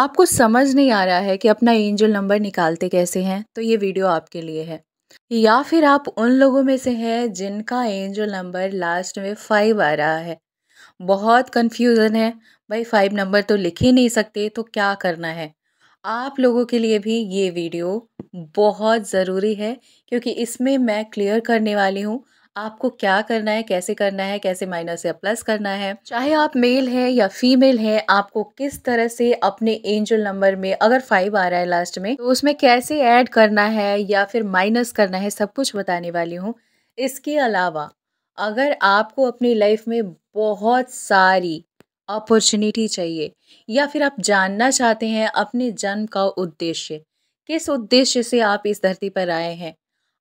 आपको समझ नहीं आ रहा है कि अपना एंजल नंबर निकालते कैसे हैं तो ये वीडियो आपके लिए है या फिर आप उन लोगों में से हैं जिनका एंजल नंबर लास्ट में फाइव आ रहा है बहुत कन्फ्यूज़न है भाई फाइव नंबर तो लिख ही नहीं सकते तो क्या करना है आप लोगों के लिए भी ये वीडियो बहुत ज़रूरी है क्योंकि इसमें मैं क्लियर करने वाली हूँ आपको क्या करना है कैसे करना है कैसे माइनस या प्लस करना है चाहे आप मेल हैं या फीमेल हैं आपको किस तरह से अपने एंजल नंबर में अगर फाइव आ रहा है लास्ट में तो उसमें कैसे ऐड करना है या फिर माइनस करना है सब कुछ बताने वाली हूँ इसके अलावा अगर आपको अपनी लाइफ में बहुत सारी अपॉर्चुनिटी चाहिए या फिर आप जानना चाहते हैं अपने जन्म का उद्देश्य किस उद्देश्य से आप इस धरती पर आए हैं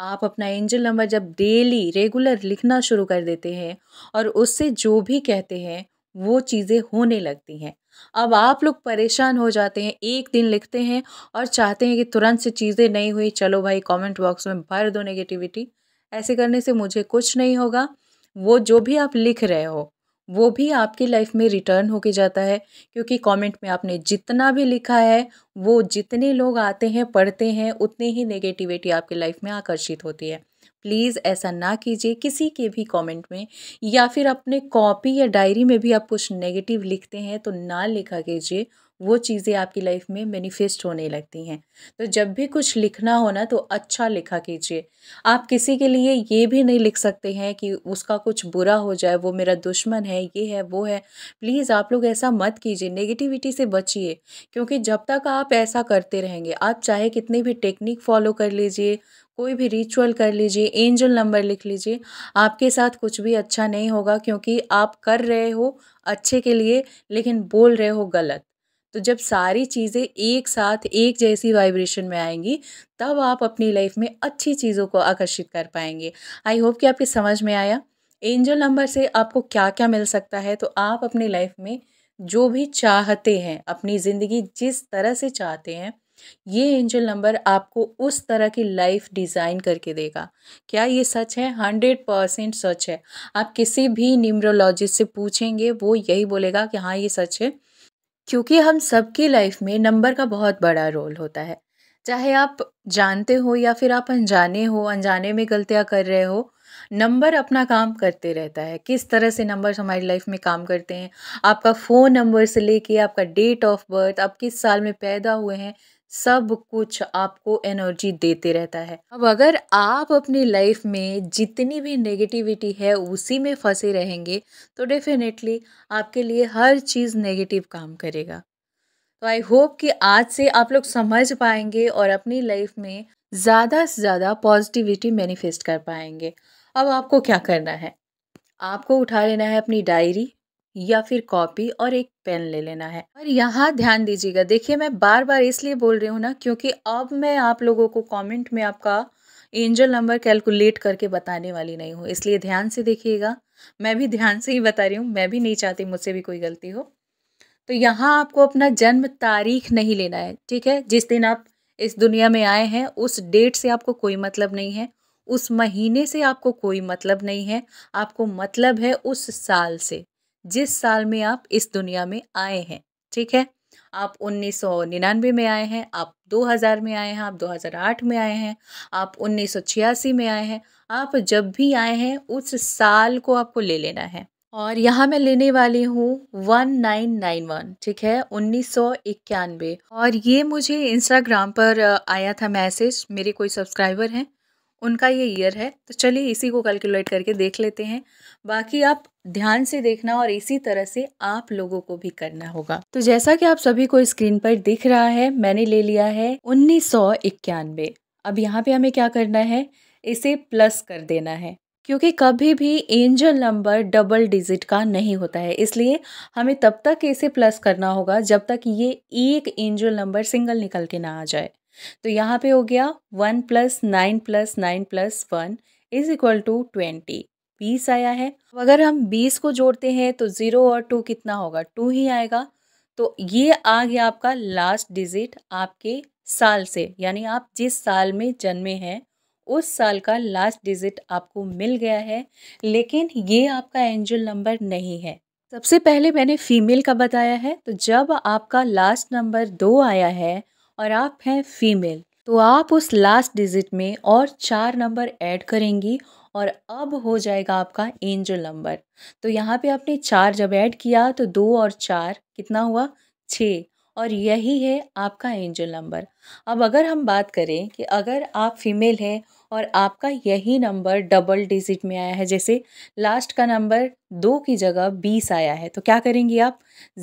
आप अपना एंजल नंबर जब डेली रेगुलर लिखना शुरू कर देते हैं और उससे जो भी कहते हैं वो चीज़ें होने लगती हैं अब आप लोग परेशान हो जाते हैं एक दिन लिखते हैं और चाहते हैं कि तुरंत से चीज़ें नहीं हुई चलो भाई कमेंट बॉक्स में भर दो नेगेटिविटी ऐसे करने से मुझे कुछ नहीं होगा वो जो भी आप लिख रहे हो वो भी आपकी लाइफ में रिटर्न होके जाता है क्योंकि कमेंट में आपने जितना भी लिखा है वो जितने लोग आते हैं पढ़ते हैं उतनी ही नेगेटिविटी आपके लाइफ में आकर्षित होती है प्लीज़ ऐसा ना कीजिए किसी के भी कमेंट में या फिर अपने कॉपी या डायरी में भी आप कुछ नेगेटिव लिखते हैं तो ना लिखा कीजिए वो चीज़ें आपकी लाइफ में मैनिफेस्ट होने लगती हैं तो जब भी कुछ लिखना हो ना तो अच्छा लिखा कीजिए आप किसी के लिए ये भी नहीं लिख सकते हैं कि उसका कुछ बुरा हो जाए वो मेरा दुश्मन है ये है वो है प्लीज़ आप लोग ऐसा मत कीजिए नेगेटिविटी से बचिए क्योंकि जब तक आप ऐसा करते रहेंगे आप चाहे कितनी भी टेक्निक फॉलो कर लीजिए कोई भी रिचुअल कर लीजिए एंजल नंबर लिख लीजिए आपके साथ कुछ भी अच्छा नहीं होगा क्योंकि आप कर रहे हो अच्छे के लिए लेकिन बोल रहे हो गलत तो जब सारी चीज़ें एक साथ एक जैसी वाइब्रेशन में आएंगी तब आप अपनी लाइफ में अच्छी चीज़ों को आकर्षित कर पाएंगे आई होप कि आपके समझ में आया एंजल नंबर से आपको क्या क्या मिल सकता है तो आप अपनी लाइफ में जो भी चाहते हैं अपनी ज़िंदगी जिस तरह से चाहते हैं ये एंजल नंबर आपको उस तरह की लाइफ डिज़ाइन करके देगा क्या ये सच है हंड्रेड परसेंट सच है आप किसी भी न्यूमरोलॉजिस्ट से पूछेंगे वो यही बोलेगा कि हाँ ये सच है क्योंकि हम सबकी लाइफ में नंबर का बहुत बड़ा रोल होता है चाहे आप जानते हो या फिर आप अनजाने हो अनजाने में गलतियाँ कर रहे हो नंबर अपना काम करते रहता है किस तरह से नंबर हमारी लाइफ में काम करते हैं आपका फ़ोन नंबर से लेके आपका डेट ऑफ बर्थ आप किस साल में पैदा हुए हैं सब कुछ आपको एनर्जी देते रहता है अब अगर आप अपनी लाइफ में जितनी भी नेगेटिविटी है उसी में फंसे रहेंगे तो डेफिनेटली आपके लिए हर चीज़ नेगेटिव काम करेगा तो आई होप कि आज से आप लोग समझ पाएंगे और अपनी लाइफ में ज़्यादा से ज़्यादा पॉजिटिविटी मैनिफेस्ट कर पाएंगे अब आपको क्या करना है आपको उठा लेना है अपनी डायरी या फिर कॉपी और एक पेन ले लेना है और यहाँ ध्यान दीजिएगा देखिए मैं बार बार इसलिए बोल रही हूँ ना क्योंकि अब मैं आप लोगों को कमेंट में आपका एंजल नंबर कैलकुलेट करके बताने वाली नहीं हूँ इसलिए ध्यान से देखिएगा मैं भी ध्यान से ही बता रही हूँ मैं भी नहीं चाहती मुझसे भी कोई गलती हो तो यहाँ आपको अपना जन्म तारीख नहीं लेना है ठीक है जिस दिन आप इस दुनिया में आए हैं उस डेट से आपको कोई मतलब नहीं है उस महीने से आपको कोई मतलब नहीं है आपको मतलब है उस साल से जिस साल में आप इस दुनिया में आए हैं ठीक है आप 1999 में आए हैं आप 2000 में आए हैं आप 2008 में आए हैं आप 1986 में आए हैं आप जब भी आए हैं उस साल को आपको ले लेना है और यहाँ मैं लेने वाली हूँ वन नाइन नाइन वन ठीक है उन्नीस सौ और ये मुझे इंस्टाग्राम पर आया था मैसेज मेरे कोई सब्सक्राइबर हैं उनका ये ईयर है तो चलिए इसी को कैलकुलेट करके देख लेते हैं बाकी आप ध्यान से देखना और इसी तरह से आप लोगों को भी करना होगा तो जैसा कि आप सभी को स्क्रीन पर दिख रहा है मैंने ले लिया है उन्नीस अब यहाँ पे हमें क्या करना है इसे प्लस कर देना है क्योंकि कभी भी एंजल नंबर डबल डिजिट का नहीं होता है इसलिए हमें तब तक इसे प्लस करना होगा जब तक ये एक एंजल नंबर सिंगल निकल के ना आ जाए तो यहाँ पे हो गया one plus nine plus nine plus one is equal to twenty बीस आया है अगर हम बीस को जोड़ते हैं तो ज़ीरो और टू कितना होगा टू ही आएगा तो ये आ गया आपका लास्ट डिजिट आपके साल से यानी आप जिस साल में जन्मे हैं उस साल का लास्ट डिजिट आपको मिल गया है लेकिन ये आपका एंजल नंबर नहीं है सबसे पहले मैंने फीमेल का बताया है तो जब आपका लास्ट नंबर दो आया है और आप हैं फीमेल तो आप उस लास्ट डिजिट में और चार नंबर ऐड करेंगी और अब हो जाएगा आपका एंजल नंबर तो यहाँ पे आपने चार जब ऐड किया तो दो और चार कितना हुआ छः और यही है आपका एंजल नंबर अब अगर हम बात करें कि अगर आप फीमेल हैं और आपका यही नंबर डबल डिजिट में आया है जैसे लास्ट का नंबर दो की जगह बीस आया है तो क्या करेंगी आप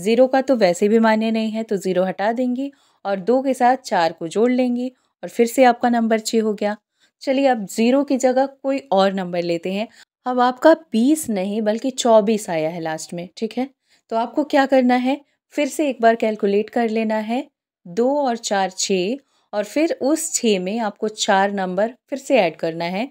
ज़ीरो का तो वैसे भी मान्य नहीं है तो ज़ीरो हटा देंगी और दो के साथ चार को जोड़ लेंगी और फिर से आपका नंबर छः हो गया चलिए अब ज़ीरो की जगह कोई और नंबर लेते हैं अब आपका बीस नहीं बल्कि चौबीस आया है लास्ट में ठीक है तो आपको क्या करना है फिर से एक बार कैलकुलेट कर लेना है दो और चार छः और फिर उस छः में आपको चार नंबर फिर से ऐड करना है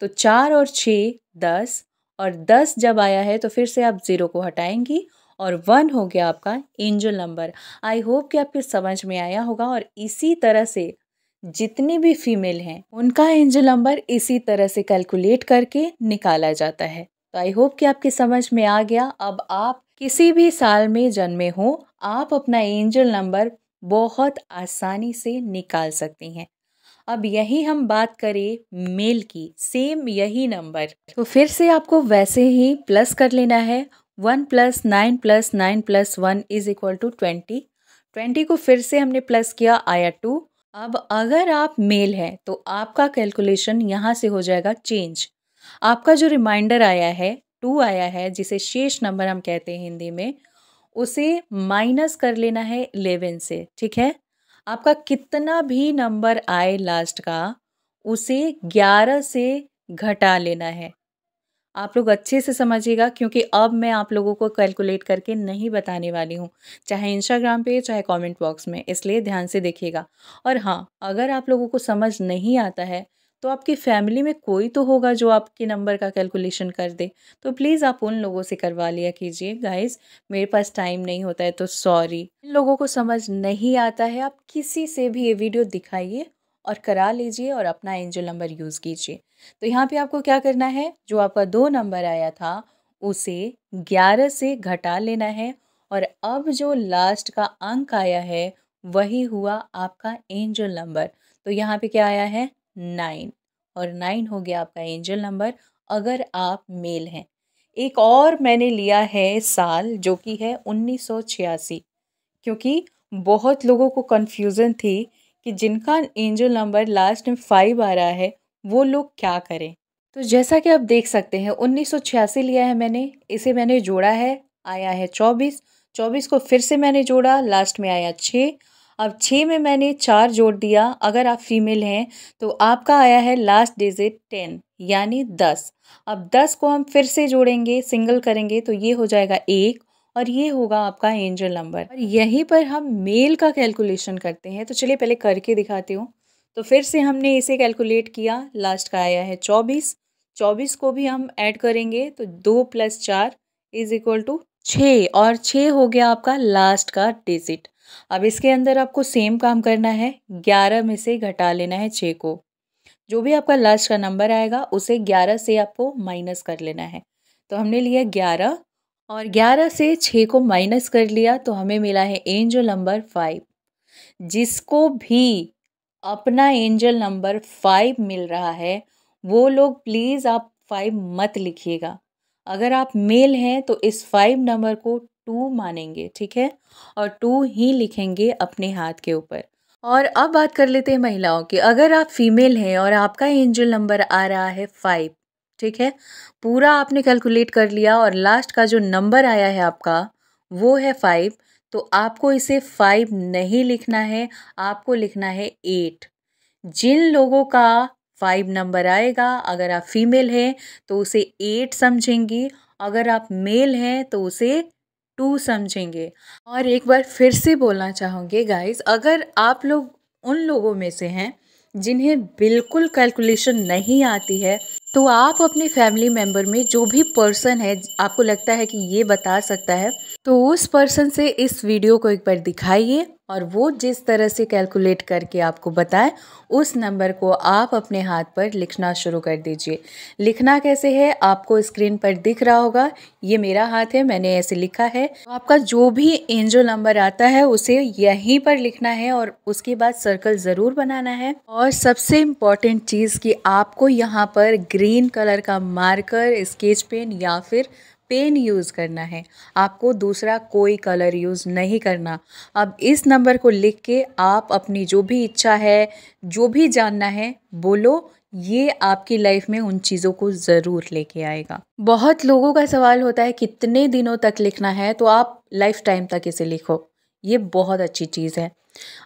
तो चार और छः दस और दस जब आया है तो फिर से आप ज़ीरो को हटाएंगी और वन हो गया आपका एंजल नंबर आई होप कि आपके समझ में आया होगा और इसी तरह से जितनी भी फीमेल हैं उनका एंजल नंबर इसी तरह से कैलकुलेट करके निकाला जाता है तो आई होप कि आपकी समझ में आ गया अब आप किसी भी साल में जन्मे हो आप अपना एंजल नंबर बहुत आसानी से निकाल सकती हैं अब यही हम बात करें मेल की सेम यही नंबर तो फिर से आपको वैसे ही प्लस कर लेना है one plus nine plus nine plus one is equal to twenty twenty को फिर से हमने प्लस किया आया टू अब अगर आप मेल हैं तो आपका कैलकुलेशन यहाँ से हो जाएगा चेंज आपका जो रिमाइंडर आया है टू आया है जिसे शेष नंबर हम कहते हैं हिंदी में उसे माइनस कर लेना है इलेवन से ठीक है आपका कितना भी नंबर आए लास्ट का उसे ग्यारह से घटा लेना है आप लोग अच्छे से समझिएगा क्योंकि अब मैं आप लोगों को कैलकुलेट करके नहीं बताने वाली हूँ चाहे इंस्टाग्राम पे चाहे कमेंट बॉक्स में इसलिए ध्यान से देखिएगा और हाँ अगर आप लोगों को समझ नहीं आता है तो आपकी फैमिली में कोई तो होगा जो आपके नंबर का कैलकुलेशन कर दे तो प्लीज़ आप उन लोगों से करवा लिया कीजिए गाइज मेरे पास टाइम नहीं होता है तो सॉरी इन लोगों को समझ नहीं आता है आप किसी से भी ये वीडियो दिखाइए और करा लीजिए और अपना एंजल नंबर यूज़ कीजिए तो यहाँ पे आपको क्या करना है जो आपका दो नंबर आया था उसे ग्यारह से घटा लेना है और अब जो लास्ट का अंक आया है वही हुआ आपका एंजल नंबर तो यहाँ पे क्या आया है नाइन और नाइन हो गया आपका एंजल नंबर अगर आप मेल हैं एक और मैंने लिया है साल जो कि है उन्नीस क्योंकि बहुत लोगों को कन्फ्यूज़न थी कि जिनका एंजल नंबर लास्ट में फाइव आ रहा है वो लोग क्या करें तो जैसा कि आप देख सकते हैं उन्नीस लिया है मैंने इसे मैंने जोड़ा है आया है 24 24 को फिर से मैंने जोड़ा लास्ट में आया छः अब छः में मैंने चार जोड़ दिया अगर आप फीमेल हैं तो आपका आया है लास्ट डिजिट टेन यानी दस अब दस को हम फिर से जोड़ेंगे सिंगल करेंगे तो ये हो जाएगा एक और ये होगा आपका एंजल नंबर और यहीं पर हम मेल का कैलकुलेशन करते हैं तो चलिए पहले करके दिखाती हूँ तो फिर से हमने इसे कैलकुलेट किया लास्ट का आया है चौबीस चौबीस को भी हम ऐड करेंगे तो दो प्लस चार इज इक्वल टू छः और छः हो गया आपका लास्ट का डिजिट अब इसके अंदर आपको सेम काम करना है ग्यारह में से घटा लेना है छः को जो भी आपका लास्ट का नंबर आएगा उसे ग्यारह से आपको माइनस कर लेना है तो हमने लिया ग्यारह और 11 से 6 को माइनस कर लिया तो हमें मिला है एंजल नंबर फाइव जिसको भी अपना एंजल नंबर फाइव मिल रहा है वो लोग प्लीज़ आप फाइव मत लिखिएगा अगर आप मेल हैं तो इस फाइव नंबर को टू मानेंगे ठीक है और टू ही लिखेंगे अपने हाथ के ऊपर और अब बात कर लेते हैं महिलाओं की अगर आप फीमेल हैं और आपका एंजल नंबर आ रहा है फाइव ठीक है पूरा आपने कैलकुलेट कर लिया और लास्ट का जो नंबर आया है आपका वो है फाइव तो आपको इसे फाइव नहीं लिखना है आपको लिखना है एट जिन लोगों का फाइव नंबर आएगा अगर आप फीमेल हैं तो उसे एट समझेंगी अगर आप मेल हैं तो उसे टू समझेंगे और एक बार फिर से बोलना चाहूँगी गाइस अगर आप लोग उन लोगों में से हैं जिन्हें बिल्कुल कैलकुलेशन नहीं आती है तो आप अपने फैमिली मेम्बर में जो भी पर्सन है आपको लगता है कि ये बता सकता है तो उस पर्सन से इस वीडियो को एक बार दिखाइए और वो जिस तरह से कैलकुलेट करके आपको बताए उस नंबर को आप अपने हाथ पर लिखना शुरू कर दीजिए लिखना कैसे है आपको स्क्रीन पर दिख रहा होगा ये मेरा हाथ है मैंने ऐसे लिखा है तो आपका जो भी एंजल नंबर आता है उसे यहीं पर लिखना है और उसके बाद सर्कल ज़रूर बनाना है और सबसे इम्पॉर्टेंट चीज़ कि आपको यहाँ पर ग्रीन कलर का मार्कर स्केच पेन या फिर पेन यूज़ करना है आपको दूसरा कोई कलर यूज़ नहीं करना अब इस नंबर को लिख के आप अपनी जो भी इच्छा है जो भी जानना है बोलो ये आपकी लाइफ में उन चीज़ों को ज़रूर लेके आएगा बहुत लोगों का सवाल होता है कितने दिनों तक लिखना है तो आप लाइफ टाइम तक इसे लिखो ये बहुत अच्छी चीज़ है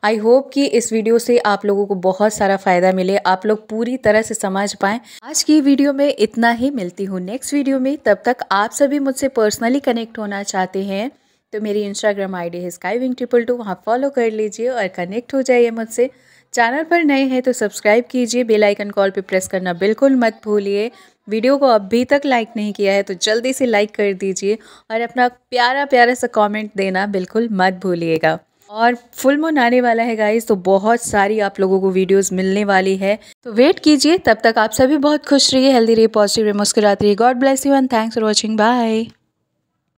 आई होप कि इस वीडियो से आप लोगों को बहुत सारा फ़ायदा मिले आप लोग पूरी तरह से समझ पाएं आज की वीडियो में इतना ही मिलती हूँ नेक्स्ट वीडियो में तब तक आप सभी मुझसे पर्सनली कनेक्ट होना चाहते हैं तो मेरी इंस्टाग्राम आईडी है स्काई विंग ट्रिपल टू वहाँ फॉलो कर लीजिए और कनेक्ट हो जाइए मुझसे चैनल पर नए हैं तो सब्सक्राइब कीजिए बेल आइकन कॉल पे प्रेस करना बिल्कुल मत भूलिए वीडियो को अभी तक लाइक नहीं किया है तो जल्दी से लाइक कर दीजिए और अपना प्यारा प्यारा सा कमेंट देना बिल्कुल मत भूलिएगा और फुल मून आने वाला है गाइस तो बहुत सारी आप लोगों को वीडियोस मिलने वाली है तो वेट कीजिए तब तक आप सभी बहुत खुश रहिए हेल्दी रहिए पॉजिटिव रहिए मुस्कुराते रहिए God bless you and thanks for watching bye